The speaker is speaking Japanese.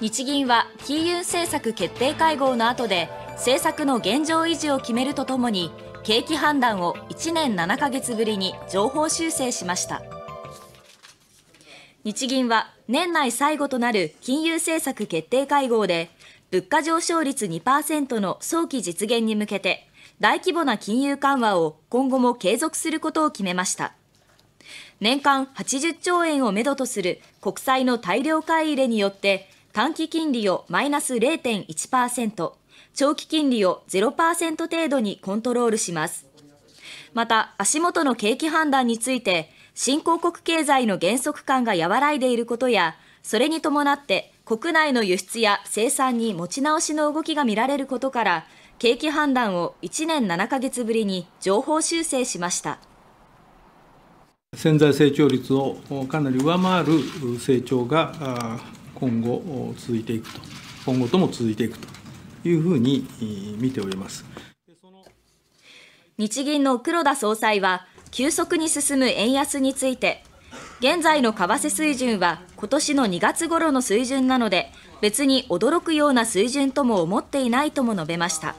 日銀は金融政策決定会合の後で政策の現状維持を決めるとともに景気判断を1年7ヶ月ぶりに情報修正しました日銀は年内最後となる金融政策決定会合で物価上昇率2%の早期実現に向けて大規模な金融緩和を今後も継続することを決めました年間80兆円をめどとする国債の大量買い入れによって短期金利をマイナス0.1%、長期金利を0%程度にコントロールします。また、足元の景気判断について、新興国経済の減速感が和らいでいることや、それに伴って国内の輸出や生産に持ち直しの動きが見られることから、景気判断を1年7ヶ月ぶりに情報修正しました。潜在成長率をかなり上回る成長が今後続いていくと、今後とも続いていくというふうに見ております。日銀の黒田総裁は、急速に進む円安について、現在の為替水準は今年の2月頃の水準なので、別に驚くような水準とも思っていないとも述べました。